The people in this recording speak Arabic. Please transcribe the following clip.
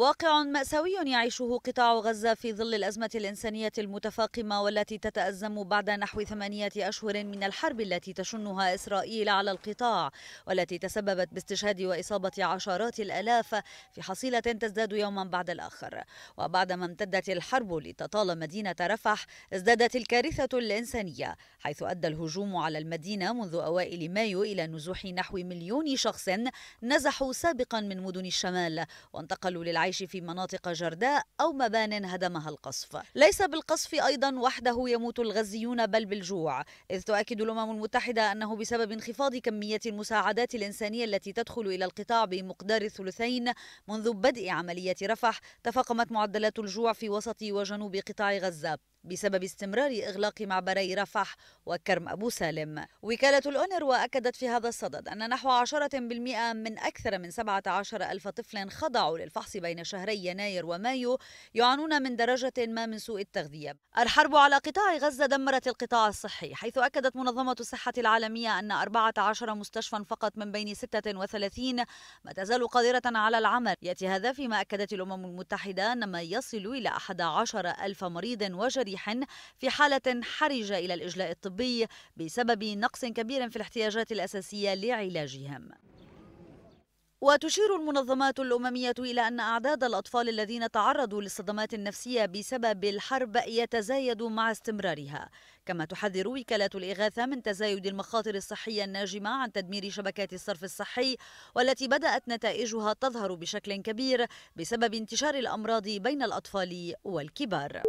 واقع مأساوي يعيشه قطاع غزة في ظل الأزمة الإنسانية المتفاقمة والتي تتأزم بعد نحو ثمانية أشهر من الحرب التي تشنها إسرائيل على القطاع والتي تسببت باستشهاد وإصابة عشرات الألاف في حصيلة تزداد يوما بعد الآخر وبعدما امتدت الحرب لتطال مدينة رفح ازدادت الكارثة الإنسانية حيث أدى الهجوم على المدينة منذ أوائل مايو إلى نزوح نحو مليون شخص نزحوا سابقا من مدن الشمال وانتقلوا للعيش العيش في مناطق جرداء أو مبان هدمها القصف ليس بالقصف أيضا وحده يموت الغزيون بل بالجوع إذ تؤكد الأمم المتحدة أنه بسبب انخفاض كمية المساعدات الإنسانية التي تدخل إلى القطاع بمقدار الثلثين منذ بدء عملية رفح تفاقمت معدلات الجوع في وسط وجنوب قطاع غزة بسبب استمرار إغلاق معبري رفح وكرم أبو سالم وكالة الأونروا أكدت في هذا الصدد أن نحو 10% من أكثر من 17 ألف طفل خضعوا للفحص بين شهري يناير ومايو يعانون من درجة ما من سوء التغذية الحرب على قطاع غزة دمرت القطاع الصحي حيث أكدت منظمة الصحة العالمية أن 14 مستشفى فقط من بين 36 ما تزال قادرة على العمل يأتي هذا فيما أكدت الأمم المتحدة أن ما يصل إلى 11 ألف مريض وجري صريح في حالة حرجة إلى الإجلاء الطبي بسبب نقص كبير في الاحتياجات الأساسية لعلاجهم وتشير المنظمات الأممية إلى أن أعداد الأطفال الذين تعرضوا للصدمات النفسية بسبب الحرب يتزايد مع استمرارها كما تحذر وكالة الإغاثة من تزايد المخاطر الصحية الناجمة عن تدمير شبكات الصرف الصحي والتي بدأت نتائجها تظهر بشكل كبير بسبب انتشار الأمراض بين الأطفال والكبار